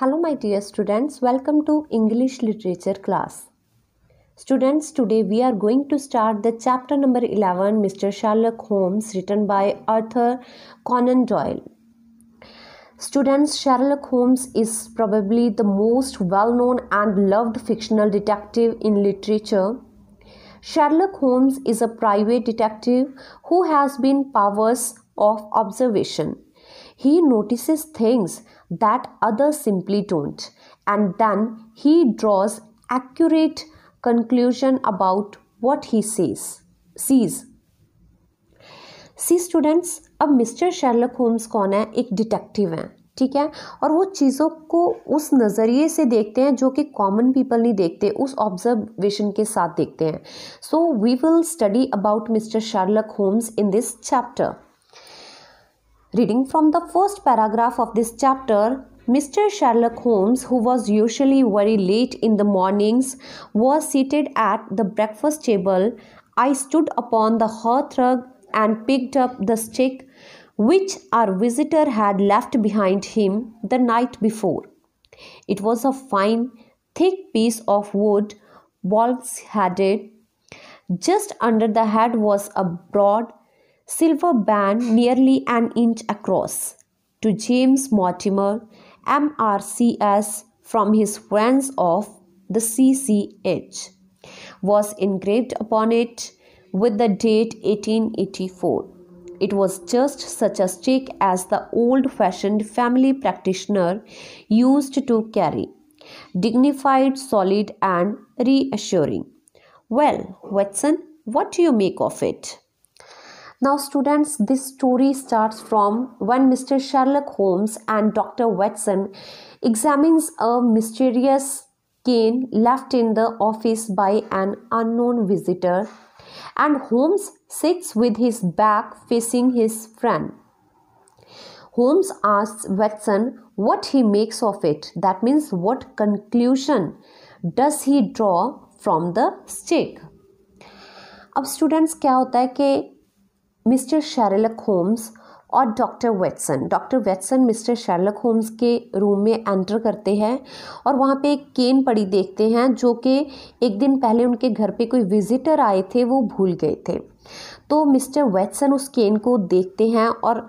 Hello my dear students, welcome to English literature class. Students, today we are going to start the chapter number 11 Mr. Sherlock Holmes written by Arthur Conan Doyle. Students, Sherlock Holmes is probably the most well-known and loved fictional detective in literature. Sherlock Holmes is a private detective who has been powers of observation. He notices things that others simply don't and then he draws accurate conclusion about what he says sees see students अब mister Sherlock Holmes कौन है एक detective हैं ठीक है और वो चीज़ों को उस नज़रिए से देखते हैं जो कि कॉमन पीपल नहीं देखते उस ऑब्जर्वेशन के साथ देखते हैं so we will study about mister Sherlock Holmes in this chapter Reading from the first paragraph of this chapter, Mr. Sherlock Holmes, who was usually very late in the mornings, was seated at the breakfast table. I stood upon the hearthrug and picked up the stick which our visitor had left behind him the night before. It was a fine, thick piece of wood, bulbs headed. Just under the head was a broad, silver band nearly an inch across, to James Mortimer, MRCS, from his friends of the CCH, was engraved upon it with the date 1884. It was just such a stick as the old fashioned family practitioner used to carry, dignified, solid, and reassuring. Well, Watson, what do you make of it? Now, students, this story starts from when Mr. Sherlock Holmes and Dr. Watson examines a mysterious cane left in the office by an unknown visitor, and Holmes sits with his back facing his friend. Holmes asks Watson what he makes of it. That means, what conclusion does he draw from the stick? अब students क्या होता है कि mister Sherlock Holmes और doctor Watson doctor Watson mister Sherlock Holmes के room में enter करते हैं और वहाँ पे एक केन पड़ी देखते हैं जो कि एक दिन पहले उनके घर पे कोई विजिटर आए थे वो भूल गए थे तो मिस्टर वेटसन उस केन को देखते हैं और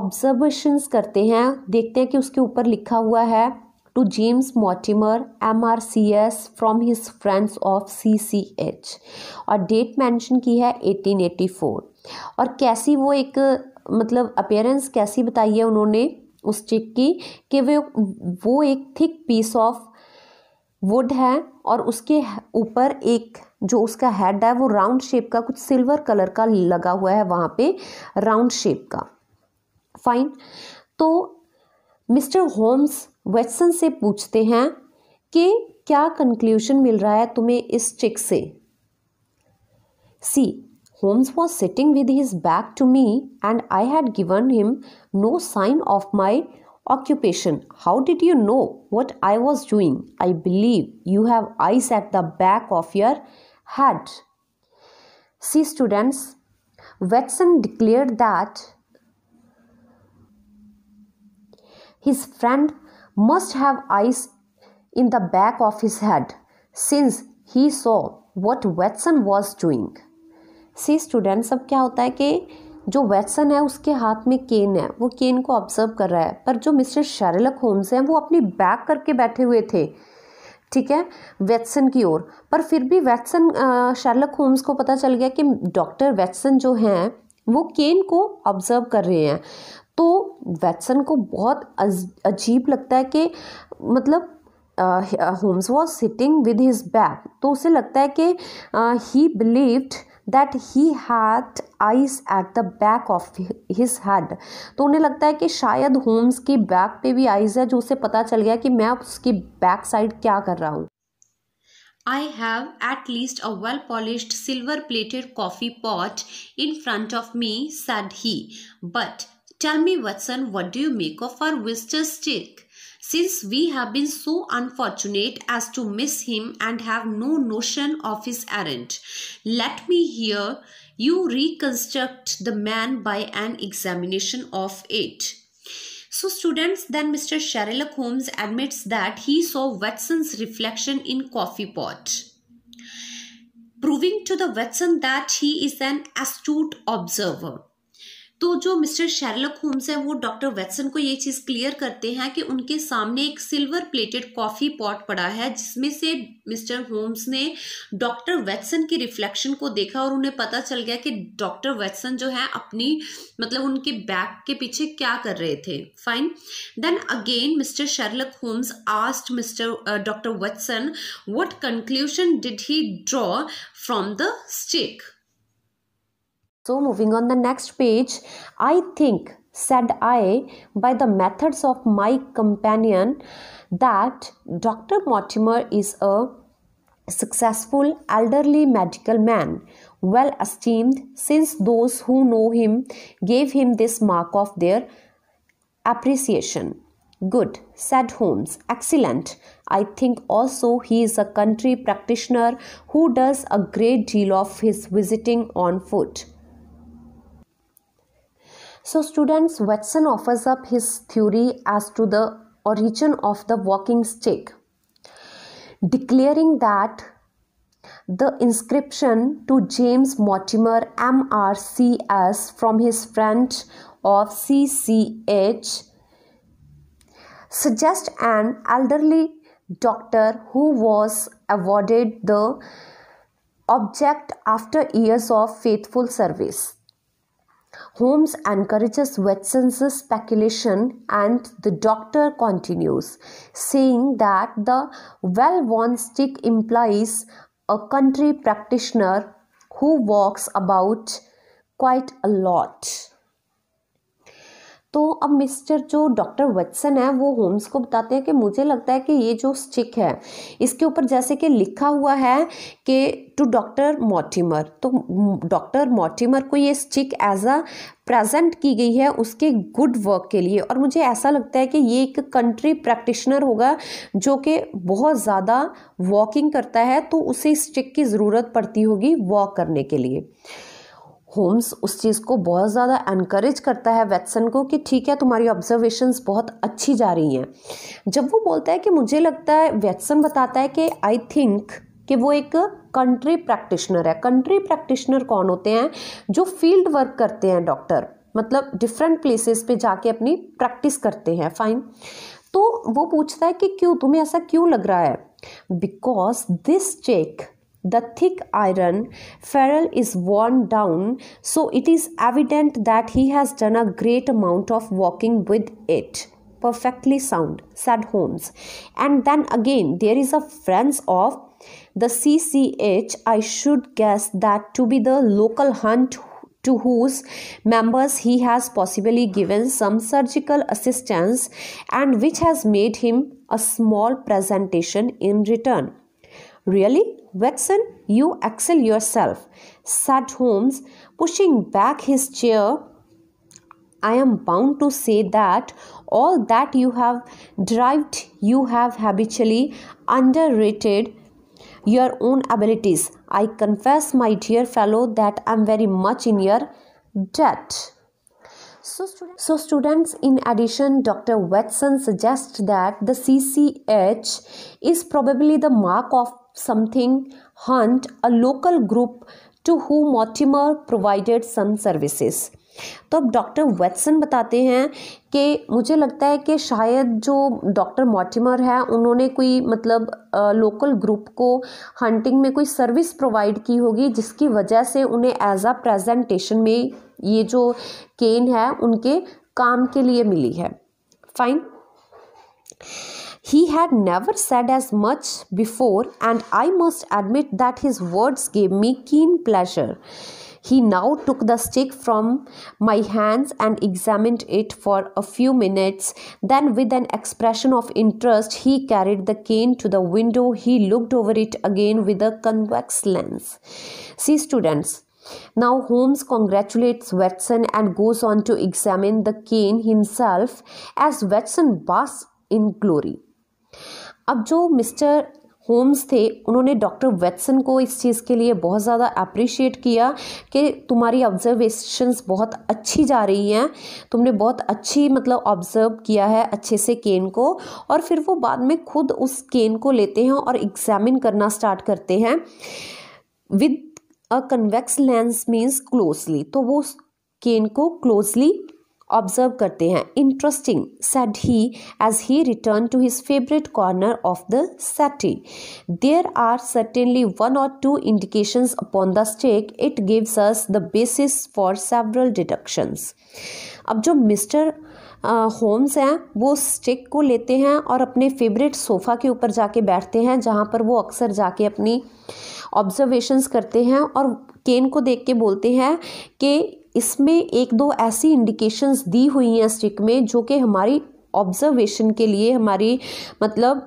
ऑब्जर्वेशंस करते हैं देखते हैं कि उसके ऊपर लिखा हुआ है to James Mortimer, MRCS, from his friends of CCH. और डेट मेंशन की है 1884 और कैसी वो एक मतलब अपेयरेंस कैसी बताई है उन्होंने उस चिक की कि वे वो एक थिक पीस ऑफ वुड है और उसके ऊपर एक जो उसका हेड है वो राउंड शेप का कुछ सिल्वर कलर का लगा हुआ है वहाँ पे राउंड शेप का फाइन तो मिस्टर होम्स वेटसन से पूछते हैं कि क्या कंक्लूजन मिल रहा है तुम्हें इस चिक से see Holmes was sitting with his back to me and I had given him no sign of my occupation how did you know what I was doing I believe you have eyes at the back of your head see students Watson declare that His friend must have eyes in the back of his head since he saw what Watson was doing. see students ab क्या होता है कि जो Watson है उसके हाथ में केन है वो केन को ऑब्जर्व कर रहा है पर जो मिस्टर शेरलक होम्स हैं वो अपनी बैक करके बैठे हुए थे ठीक है वैटसन की ओर पर फिर भी वैटसन शेरलक होम्स को पता चल गया कि डॉक्टर वैटसन जो हैं वो केन को ऑब्जर्व कर रहे हैं तो वैटसन को बहुत अजीब लगता है कि मतलब Holmes was sitting with his back तो उसे लगता है कि he believed that he had eyes at the back of his head तो उन्हें लगता है कि शायद होम्स की बैक पे भी आइज है जो उसे पता चल गया कि मैं उसकी बैक साइड क्या कर रहा हूँ I have at least a well polished silver plated coffee pot in front of me, said he, but Tell me, Watson, what do you make of our visitor's stick? Since we have been so unfortunate as to miss him and have no notion of his errand, let me hear you reconstruct the man by an examination of it. So students, then Mr. Sherlock Holmes admits that he saw Watson's reflection in coffee pot proving to the Watson that he is an astute observer. तो जो mister Sherlock Holmes हैं वो doctor वेटसन को ये चीज़ clear करते हैं कि उनके सामने एक सिल्वर प्लेटेड कॉफ़ी पॉट पड़ा है जिसमें से मिस्टर होम्स ने डॉक्टर वेटसन की रिफ्लेक्शन को देखा और उन्हें पता चल गया कि डॉक्टर वेटसन जो है अपनी मतलब उनके बैक के पीछे क्या कर रहे थे fine then again mister Sherlock Holmes asked mister doctor Watson what conclusion did he draw from the stick So, moving on the next page, I think, said I, by the methods of my companion, that Dr. Mortimer is a successful elderly medical man, well esteemed, since those who know him gave him this mark of their appreciation. Good, said Holmes. Excellent. I think also he is a country practitioner who does a great deal of his visiting on foot. So, students, Watson offers up his theory as to the origin of the walking stick, declaring that the inscription to James Mortimer MRCS from his friend of CCH suggests an elderly doctor who was awarded the object after years of faithful service. Holmes encourages Watson's speculation, and the doctor continues, saying that the well worn stick implies a country practitioner who walks about quite a lot. तो अब mister जो doctor Watson है वो Holmes को बताते हैं कि मुझे लगता है कि ये जो स्टिक है इसके ऊपर जैसे कि लिखा हुआ है कि टू डॉक्टर मोटिमर तो डॉक्टर मोटिमर को ये स्टिक एज अ प्रेजेंट की गई है उसके गुड वर्क के लिए और मुझे ऐसा लगता है कि ये एक कंट्री प्रैक्टिशनर होगा जो कि बहुत ज़्यादा वॉकिंग करता है तो उसे स्टिक की ज़रूरत पड़ती होगी वॉक करने के लिए होम्स उस चीज़ को बहुत ज़्यादा एनकरेज करता है वैटसन को कि ठीक है तुम्हारी ऑब्जर्वेशंस बहुत अच्छी जा रही हैं जब वो बोलता है कि मुझे लगता है वैटसन बताता है कि आई थिंक कि वो एक कंट्री प्रैक्टिशनर है कंट्री प्रैक्टिशनर कौन होते हैं जो फील्ड वर्क करते हैं डॉक्टर मतलब डिफरेंट प्लेसेस पे जाके अपनी प्रैक्टिस करते हैं फाइन तो वो पूछता है कि क्यों तुम्हें ऐसा क्यों लग रहा है because this stick The thick iron ferrule is worn down, so it is evident that he has done a great amount of walking with it. Perfectly sound, said Holmes. And then again, there is a friends of the CCH. I should guess that to be the local hunt to whose members he has possibly given some surgical assistance and which has made him a small presentation in return. Really? Watson, you excel yourself, said Holmes, pushing back his chair. I am bound to say that all that you have derived, you have habitually underrated your own abilities. I confess, my dear fellow, that I am very much in your debt. So, student, so, students, in addition, Dr. Watson suggests that the CCH is probably the mark of something Hunt, a local group to whom Mortimer provided some services. तो अब doctor वेटसन बताते हैं कि मुझे लगता है कि शायद जो डॉक्टर मॉटिमर है उन्होंने कोई मतलब लोकल ग्रुप को हंटिंग में कोई सर्विस प्रोवाइड की होगी जिसकी वजह से उन्हें एज आ प्रेजेंटेशन में ये जो केन है उनके काम के लिए मिली है fine He had never said as much before, and I must admit that his words gave me keen pleasure. He now took the stick from my hands and examined it for a few minutes. Then, with an expression of interest, he carried the cane to the window. He looked over it again with a convex lens. See, students. Now, Holmes congratulates Watson and goes on to examine the cane himself as Watson basks in glory. अब जो mister Holmes थे उन्होंने doctor वेटसन को इस चीज़ के लिए बहुत ज़्यादा अप्रिशिएट किया कि तुम्हारी ऑब्जर्वेशंस बहुत अच्छी जा रही हैं तुमने बहुत अच्छी मतलब ऑब्ज़र्व किया है अच्छे से केन को और फिर वो बाद में खुद उस केन को लेते हैं और एग्जामिन करना स्टार्ट करते हैं with a convex lens means closely तो वो केन को क्लोजली ऑब्जर्व करते हैं interesting said he as he return to his favourite corner of the settee there are certainly one or two indication upon the stick it gives us the basis for several deductions अब जो mister Holmes uh, हैं वो stick को लेते हैं और अपने favourite sofa के ऊपर जाके बैठते हैं जहाँ पर वो अक्सर जाके अपनी ऑब्जर्वेशंस करते हैं और केन को देख के बोलते हैं कि इसमें एक दो ऐसी इंडिकेशंस दी हुई हैं स्टिक में जो कि हमारी ऑब्जर्वेशन के लिए हमारी मतलब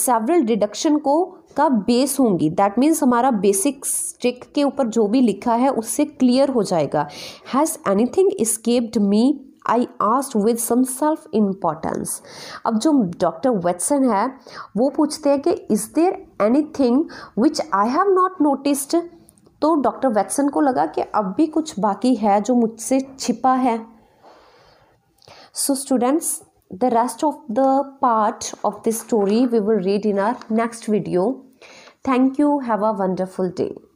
सेवरल डिडक्शन को का बेस होंगी दैट मीन्स हमारा बेसिक स्टिक के ऊपर जो भी लिखा है उससे क्लियर हो जाएगा has anything escaped me I asked with some self importance अब जो डॉक्टर वेटसन है वो पूछते हैं कि is there anything which I have not noticed तो डॉक्टर वैटसन को लगा कि अब भी कुछ बाकी है जो मुझसे छिपा है so students the rest of the part of this story we will read in our next video thank you have a wonderful day